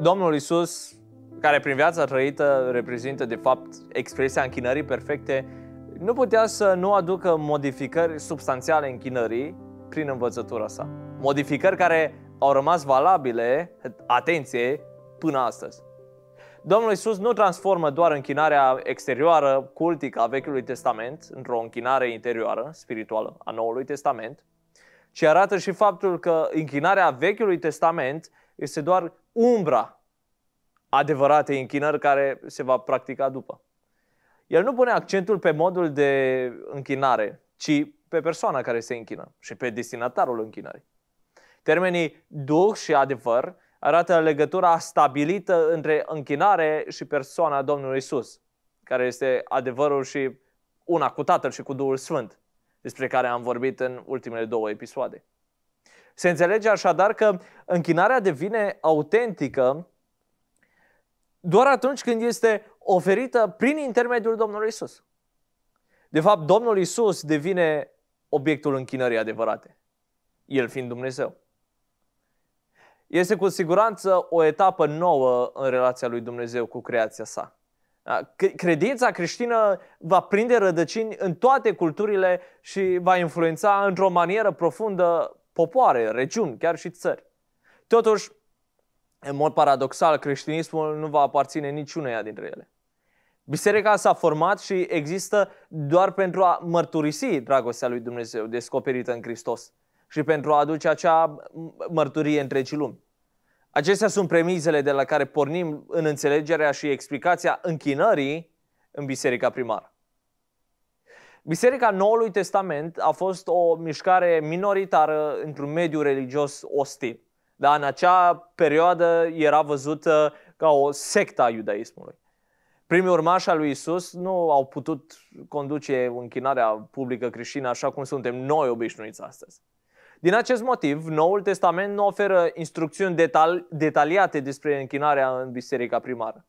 Domnul Isus, care prin viața trăită reprezintă de fapt expresia închinării perfecte, nu putea să nu aducă modificări substanțiale închinării prin învățătura sa. Modificări care au rămas valabile, atenție, până astăzi. Domnul Isus nu transformă doar închinarea exterioară, cultică a Vechiului Testament, într-o închinare interioară, spirituală, a Noului Testament, ci arată și faptul că închinarea Vechiului Testament este doar umbra adevărate închinări care se va practica după. El nu pune accentul pe modul de închinare, ci pe persoana care se închină și pe destinatarul închinării. Termenii duh și adevăr arată legătura stabilită între închinare și persoana Domnului Isus, care este adevărul și una cu Tatăl și cu Duhul Sfânt, despre care am vorbit în ultimele două episoade. Se înțelege așadar că închinarea devine autentică doar atunci când este oferită prin intermediul Domnului Isus. De fapt, Domnul Isus devine obiectul închinării adevărate, El fiind Dumnezeu. Este cu siguranță o etapă nouă în relația lui Dumnezeu cu creația sa. Da? Credința creștină va prinde rădăcini în toate culturile și va influența într-o manieră profundă popoare, regiuni, chiar și țări. Totuși, în mod paradoxal, creștinismul nu va aparține niciuneia dintre ele. Biserica s-a format și există doar pentru a mărturisi dragostea lui Dumnezeu descoperită în Hristos și pentru a aduce acea mărturie întregii lumi. Acestea sunt premizele de la care pornim în înțelegerea și explicația închinării în biserica primară. Biserica Noului Testament a fost o mișcare minoritară într-un mediu religios ostil. Dar în acea perioadă era văzută ca o sectă a iudaismului. Primii urmași al lui Isus nu au putut conduce închinarea publică creștină așa cum suntem noi obișnuiți astăzi. Din acest motiv, Noul Testament nu oferă instrucțiuni detal- detaliate despre închinarea în biserica primară.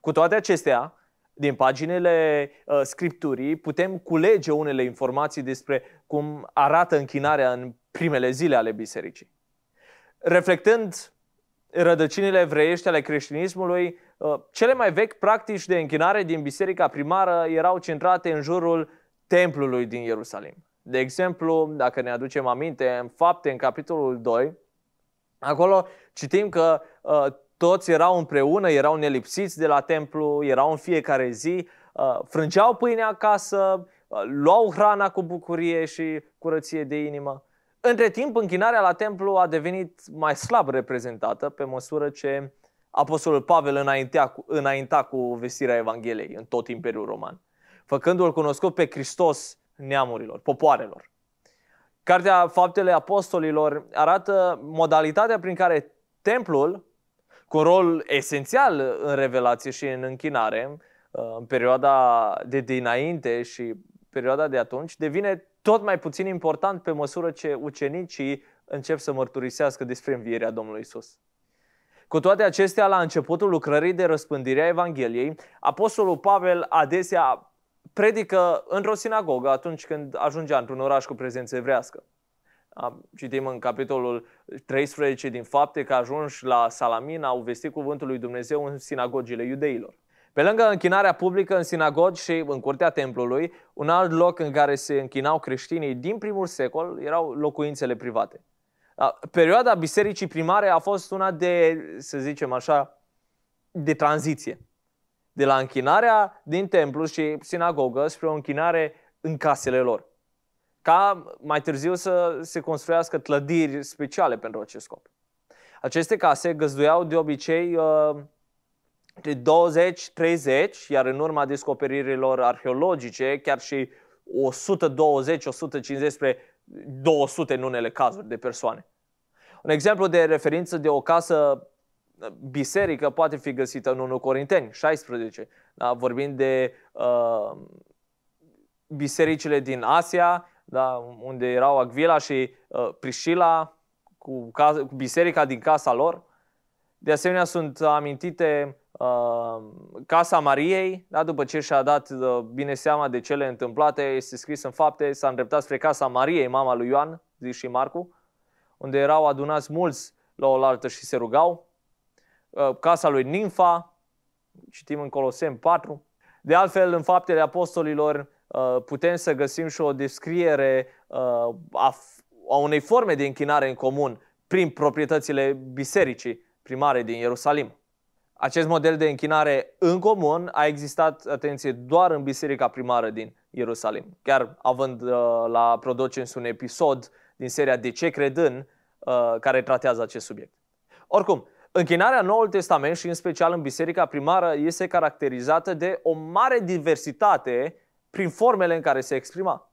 Cu toate acestea, din paginile uh, Scripturii putem culege unele informații despre cum arată închinarea în primele zile ale bisericii reflectând rădăcinile evreiești ale creștinismului, uh, cele mai vechi practici de închinare din biserica primară erau centrate în jurul templului din Ierusalim. De exemplu, dacă ne aducem aminte, în fapte, în capitolul 2, acolo citim că uh, toți erau împreună, erau nelipsiți de la templu, erau în fiecare zi, uh, frângeau pâine acasă, luau hrana cu bucurie și curăție de inimă. Între timp, închinarea la templu a devenit mai slab reprezentată pe măsură ce Apostolul Pavel înaintea cu, înainta cu vestirea Evangheliei în tot Imperiul Roman, făcându-l cunoscut pe Hristos neamurilor, popoarelor. Cartea Faptele Apostolilor arată modalitatea prin care templul, cu un rol esențial în revelație și în închinare, uh, în perioada de dinainte și perioada de atunci, devine tot mai puțin important pe măsură ce ucenicii încep să mărturisească despre învierea Domnului Isus. Cu toate acestea, la începutul lucrării de răspândire a Evangheliei, Apostolul Pavel adesea predică într-o sinagogă atunci când ajungea într-un oraș cu prezență evrească. Citim în capitolul 13 din fapte că ajunși la Salamina, au vestit cuvântul lui Dumnezeu în sinagogile iudeilor. Pe lângă închinarea publică în sinagogi și în curtea templului, un alt loc în care se închinau creștinii din primul secol erau locuințele private. Perioada bisericii primare a fost una de, să zicem așa, de tranziție. De la închinarea din templu și sinagogă spre o închinare în casele lor. Ca mai târziu să se construiască clădiri speciale pentru acest scop. Aceste case găzduiau de obicei uh, 20-30, iar în urma descoperirilor arheologice, chiar și 120, 150 spre 200 în unele cazuri de persoane. Un exemplu de referință de o casă uh, biserică poate fi găsită în 1 Corinteni 16, da? vorbind de uh, bisericile din Asia, da? unde erau Agvila și uh, Priscila cu, casa, cu biserica din casa lor. De asemenea, sunt amintite Casa Mariei, da? după ce și-a dat uh, bine seama de cele întâmplate, este scris în fapte, s-a îndreptat spre Casa Mariei, mama lui Ioan, zice și Marcu, unde erau adunați mulți la oaltă și se rugau. Uh, Casa lui Ninfa, citim în Colosem 4. De altfel, în faptele apostolilor, uh, putem să găsim și o descriere a unei forme de închinare în comun prin proprietățile bisericii primare din Ierusalim. Acest model de închinare în comun a existat, atenție, doar în biserica primară din Ierusalim. Chiar având uh, la Prodocens un episod din seria De ce cred în, uh, care tratează acest subiect. Oricum, închinarea Noului Testament și în special în biserica primară este caracterizată de o mare diversitate prin formele în care se exprima.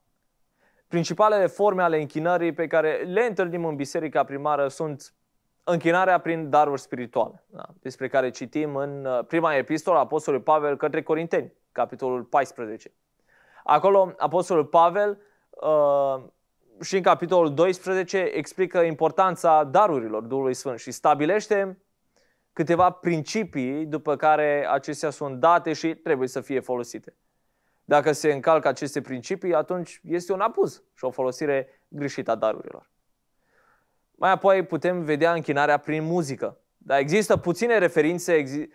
Principalele forme ale închinării pe care le întâlnim în biserica primară sunt închinarea prin daruri spirituale, da? despre care citim în uh, prima epistolă a Apostolului Pavel către Corinteni, capitolul 14. Acolo Apostolul Pavel uh, și în capitolul 12 explică importanța darurilor Duhului Sfânt și stabilește câteva principii după care acestea sunt date și trebuie să fie folosite. Dacă se încalcă aceste principii, atunci este un abuz și o folosire greșită a darurilor. Mai apoi putem vedea închinarea prin muzică. Dar există puține referințe uh,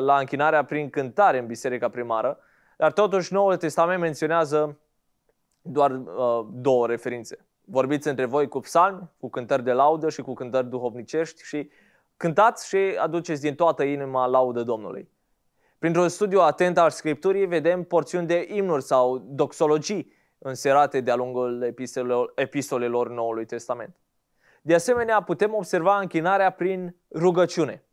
la închinarea prin cântare în biserica primară, dar totuși Noul Testament menționează doar uh, două referințe. Vorbiți între voi cu psalmi, cu cântări de laudă și cu cântări duhovnicești și cântați și aduceți din toată inima laudă Domnului. Printr-un studiu atent al Scripturii vedem porțiuni de imnuri sau doxologii înserate de-a lungul epistolelor Noului Testament. De asemenea, putem observa închinarea prin rugăciune.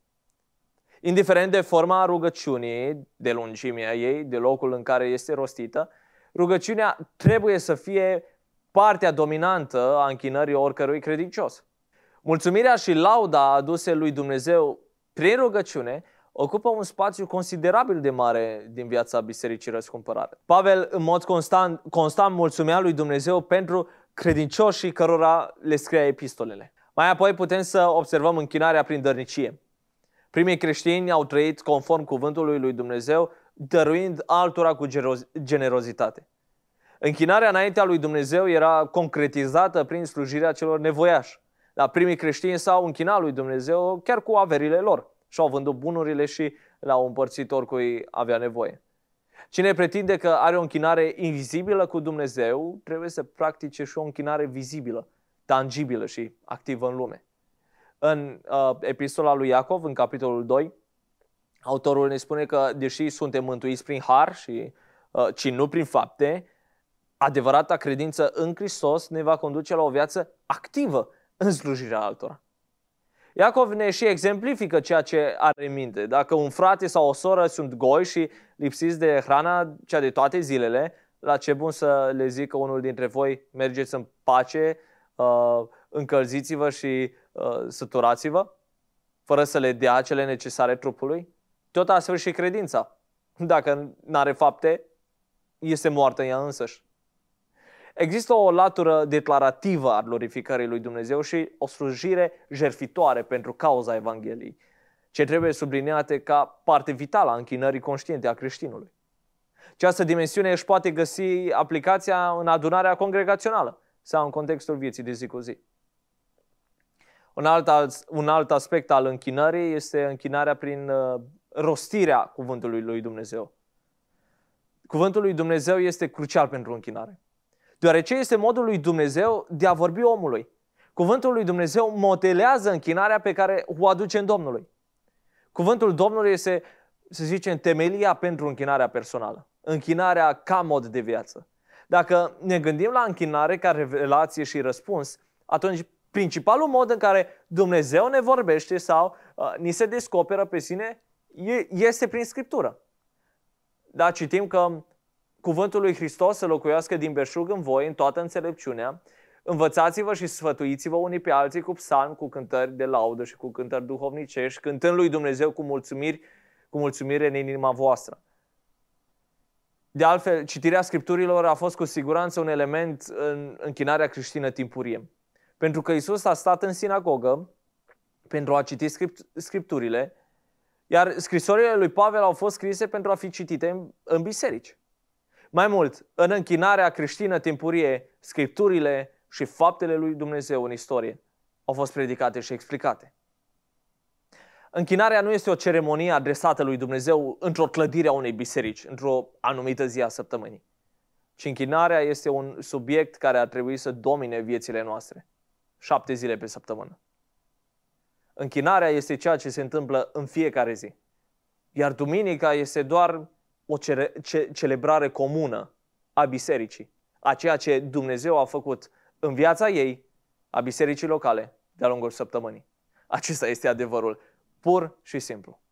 Indiferent de forma rugăciunii, de lungimea ei, de locul în care este rostită, rugăciunea trebuie să fie partea dominantă a închinării oricărui credincios. Mulțumirea și lauda aduse lui Dumnezeu prin rugăciune ocupă un spațiu considerabil de mare din viața Bisericii Răscumpărate. Pavel, în mod constant, constant mulțumea lui Dumnezeu pentru credincioșii cărora le scria epistolele. Mai apoi putem să observăm închinarea prin dărnicie. Primii creștini au trăit conform cuvântului lui Dumnezeu, dăruind altora cu generozitate. Închinarea înaintea lui Dumnezeu era concretizată prin slujirea celor nevoiași. La primii creștini s-au închinat lui Dumnezeu chiar cu averile lor și au vândut bunurile și l au împărțit oricui avea nevoie. Cine pretinde că are o închinare invizibilă cu Dumnezeu, trebuie să practice și o închinare vizibilă, tangibilă și activă în lume. În uh, epistola lui Iacov, în capitolul 2, autorul ne spune că, deși suntem mântuiți prin har și uh, ci nu prin fapte, adevărata credință în Hristos ne va conduce la o viață activă în slujirea altora. Iacov ne și exemplifică ceea ce are în minte. Dacă un frate sau o soră sunt goi și lipsiți de hrana cea de toate zilele, la ce bun să le zică unul dintre voi, mergeți în pace, uh, încălziți-vă și uh, săturați-vă, fără să le dea cele necesare trupului? Tot astfel și credința. Dacă nu are fapte, este moartă ea însăși. Există o latură declarativă a glorificării lui Dumnezeu și o slujire jertfitoare pentru cauza Evangheliei, ce trebuie subliniate ca parte vitală a închinării conștiente a creștinului. Această dimensiune își poate găsi aplicația în adunarea congregațională sau în contextul vieții de zi cu zi. Un alt, un alt aspect al închinării este închinarea prin uh, rostirea cuvântului lui Dumnezeu. Cuvântul lui Dumnezeu este crucial pentru închinare deoarece este modul lui Dumnezeu de a vorbi omului. Cuvântul lui Dumnezeu modelează închinarea pe care o aduce în Domnului. Cuvântul Domnului este, să zicem, temelia pentru închinarea personală, închinarea ca mod de viață. Dacă ne gândim la închinare ca revelație și răspuns, atunci principalul mod în care Dumnezeu ne vorbește sau uh, ni se descoperă pe sine este prin Scriptură. Da, citim că cuvântul lui Hristos să locuiască din beșug în voi, în toată înțelepciunea, Învățați-vă și sfătuiți-vă unii pe alții cu psalmi, cu cântări de laudă și cu cântări duhovnicești, cântând lui Dumnezeu cu, mulțumiri, cu mulțumire în inima voastră. De altfel, citirea Scripturilor a fost cu siguranță un element în închinarea creștină timpurie. Pentru că Isus a stat în sinagogă pentru a citi script, Scripturile, iar scrisorile lui Pavel au fost scrise pentru a fi citite în, în biserici. Mai mult, în închinarea creștină timpurie, scripturile și faptele lui Dumnezeu în istorie au fost predicate și explicate. Închinarea nu este o ceremonie adresată lui Dumnezeu într-o clădire a unei biserici, într-o anumită zi a săptămânii, ci închinarea este un subiect care ar trebui să domine viețile noastre, șapte zile pe săptămână. Închinarea este ceea ce se întâmplă în fiecare zi, iar duminica este doar o cere, ce, celebrare comună a bisericii, a ceea ce Dumnezeu a făcut în viața ei, a bisericii locale, de-a lungul săptămânii. Acesta este adevărul, pur și simplu.